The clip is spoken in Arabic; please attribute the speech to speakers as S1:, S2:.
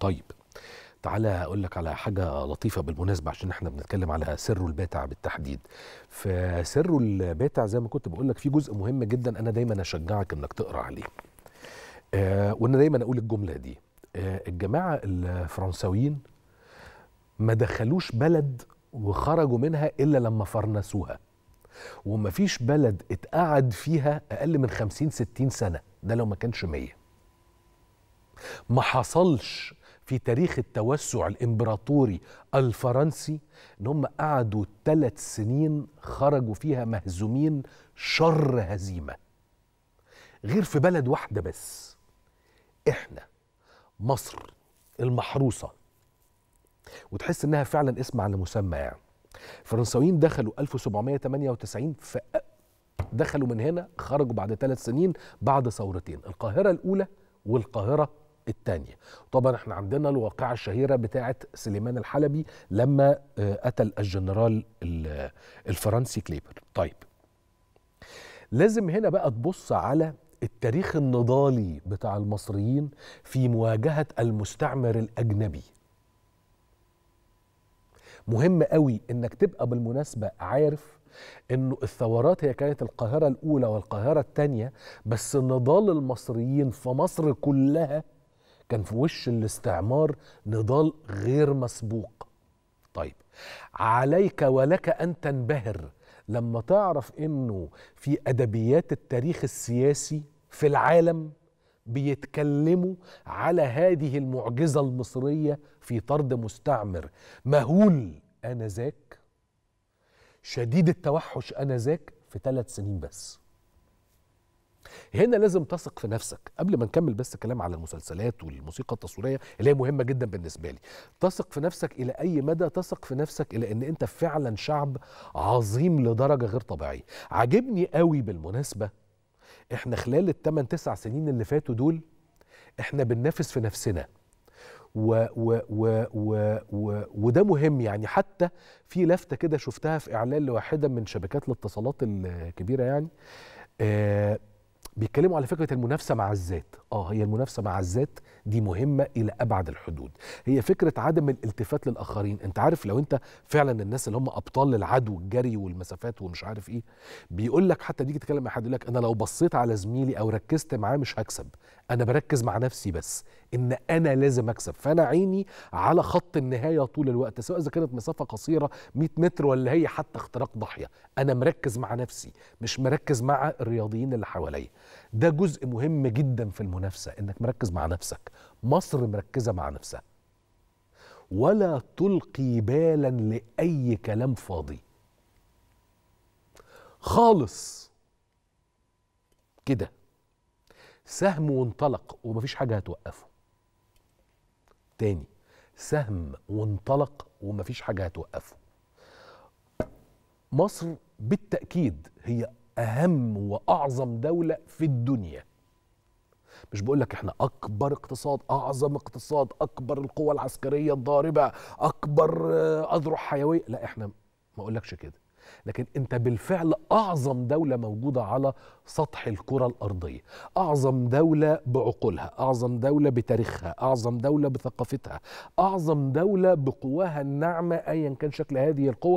S1: طيب تعالى اقول لك على حاجه لطيفه بالمناسبه عشان احنا بنتكلم على سره الباتع بالتحديد فسره الباتع زي ما كنت بقول لك في جزء مهم جدا انا دايما اشجعك انك تقرا عليه آه وانا دايما اقول الجمله دي آه الجماعه الفرنساويين ما دخلوش بلد وخرجوا منها الا لما فرنسوها ومفيش بلد اتقعد فيها اقل من 50 60 سنه ده لو ما كانش 100 ما حصلش في تاريخ التوسع الامبراطوري الفرنسي ان هم قعدوا ثلاث سنين خرجوا فيها مهزومين شر هزيمه غير في بلد واحده بس احنا مصر المحروسه وتحس انها فعلا اسم على مسمى يعني الفرنساويين دخلوا 1798 ف دخلوا من هنا خرجوا بعد ثلاث سنين بعد ثورتين القاهره الاولى والقاهره الثانيه طبعا احنا عندنا الواقعه الشهيره بتاعه سليمان الحلبي لما آه، قتل الجنرال الفرنسي كليبر طيب لازم هنا بقى تبص على التاريخ النضالي بتاع المصريين في مواجهه المستعمر الاجنبي مهم قوي انك تبقى بالمناسبه عارف انه الثورات هي كانت القاهره الاولى والقاهره الثانيه بس نضال المصريين في مصر كلها كان في وش الاستعمار نضال غير مسبوق طيب عليك ولك أن تنبهر لما تعرف انه في ادبيات التاريخ السياسي في العالم بيتكلموا على هذه المعجزه المصريه في طرد مستعمر مهول انذاك شديد التوحش انذاك في ثلاث سنين بس هنا لازم تثق في نفسك قبل ما نكمل بس كلام على المسلسلات والموسيقى التصويريه اللي هي مهمه جدا بالنسبه لي تثق في نفسك الى اي مدى تثق في نفسك الى ان انت فعلا شعب عظيم لدرجه غير طبيعيه عجبني قوي بالمناسبه احنا خلال الثمان تسع سنين اللي فاتوا دول احنا بننافس في نفسنا و و و و و وده مهم يعني حتى في لفته كده شفتها في اعلان لواحده من شبكات الاتصالات الكبيره يعني آه، بيتكلموا على فكره المنافسه مع الذات اه هي المنافسه مع الذات دي مهمه الى ابعد الحدود هي فكره عدم الالتفات للاخرين انت عارف لو انت فعلا الناس اللي هم ابطال العدو الجري والمسافات ومش عارف ايه بيقول لك حتى تيجي تتكلم مع حد يقول لك انا لو بصيت على زميلي او ركزت معاه مش هكسب انا بركز مع نفسي بس ان انا لازم اكسب فانا عيني على خط النهايه طول الوقت سواء اذا كانت مسافه قصيره 100 متر ولا هي حتى اختراق ضاحيه انا مركز مع نفسي مش مركز مع الرياضيين اللي حواليا ده جزء مهم جدا في المنافسه انك مركز مع نفسك مصر مركزه مع نفسها ولا تلقي بالا لاي كلام فاضي خالص كده سهم وانطلق ومفيش حاجه هتوقفه تاني سهم وانطلق ومفيش حاجه هتوقفه مصر بالتاكيد هي اهم واعظم دوله في الدنيا مش بقول لك احنا اكبر اقتصاد اعظم اقتصاد اكبر القوى العسكريه الضاربه اكبر آه، اذرع حيويه لا احنا ما اقولكش كده لكن انت بالفعل اعظم دوله موجوده على سطح الكره الارضيه اعظم دوله بعقولها اعظم دوله بتاريخها اعظم دوله بثقافتها اعظم دوله بقواها الناعمه ايا كان شكل هذه القوى